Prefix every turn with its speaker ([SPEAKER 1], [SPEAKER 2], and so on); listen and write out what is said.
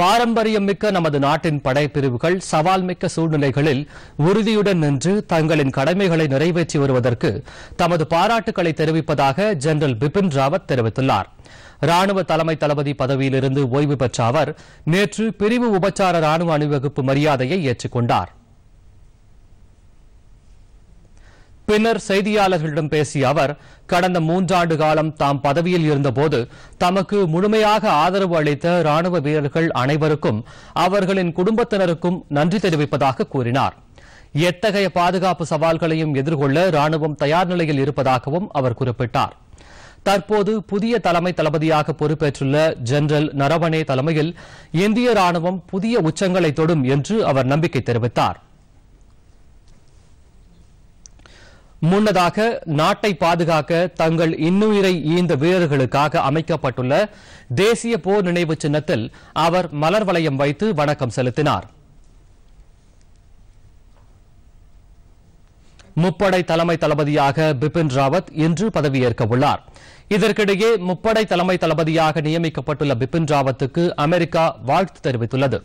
[SPEAKER 1] பாரம்பரியம் மிக்க நமது நாட்டின் படைப்பிரிவுகள் சவால் மிக்க சூழ்நிலைகளில் உறுதியுடன் நின்று தங்களின் கடமைகளை நிறைவேற்றி வருவதற்கு தமது பாராட்டுக்களை தெரிவிப்பதாக ஜெனரல் பிபின் ராவத் தெரிவித்துள்ளார் ராணுவ தலைமை தளபதி பதவியிலிருந்து ஓய்வு பெற்ற அவர் நேற்று பிரிவு உபச்சார ராணுவ அணிவகுப்பு மரியாதையை ஏற்றுக்கொண்டார் பின்னர் செய்தியாளர்களிடம் பேசிய அவர் கடந்த மூன்றாண்டு காலம் தாம் பதவியில் இருந்தபோது தமக்கு முழுமையாக ஆதரவு அளித்த ராணுவ வீரர்கள் அனைவருக்கும் அவர்களின் குடும்பத்தினருக்கும் நன்றி தெரிவிப்பதாக கூறினார் எத்தகைய பாதுகாப்பு சவால்களையும் எதிர்கொள்ள ராணுவம் தயார் நிலையில் இருப்பதாகவும் அவர் குறிப்பிட்டார் தற்போது புதிய தலைமை தளபதியாக பொறுப்பேற்றுள்ள ஜெனரல் நரவணே தலைமையில் இந்திய ராணுவம் புதிய உச்சங்களை தொடும் என்று அவர் நம்பிக்கை தெரிவித்தார் முன்னதாக நாட்டை பாதுகாக்க தங்கள் இன்னுயிரை ஈந்த வீரர்களுக்காக அமைக்கப்பட்டுள்ள தேசிய போர் நினைவு சின்னத்தில் அவர் மலர் வளையம் வைத்து வணக்கம் செலுத்தினார் முப்படை தலைமை தளபதியாக பிபின் ராவத் இன்று பதவியேற்க உள்ளார் இதற்கிடையே முப்படை தலைமை தளபதியாக நியமிக்கப்பட்டுள்ள பிபின் ராவத்துக்கு அமெரிக்கா வாழ்த்து தெரிவித்துள்ளது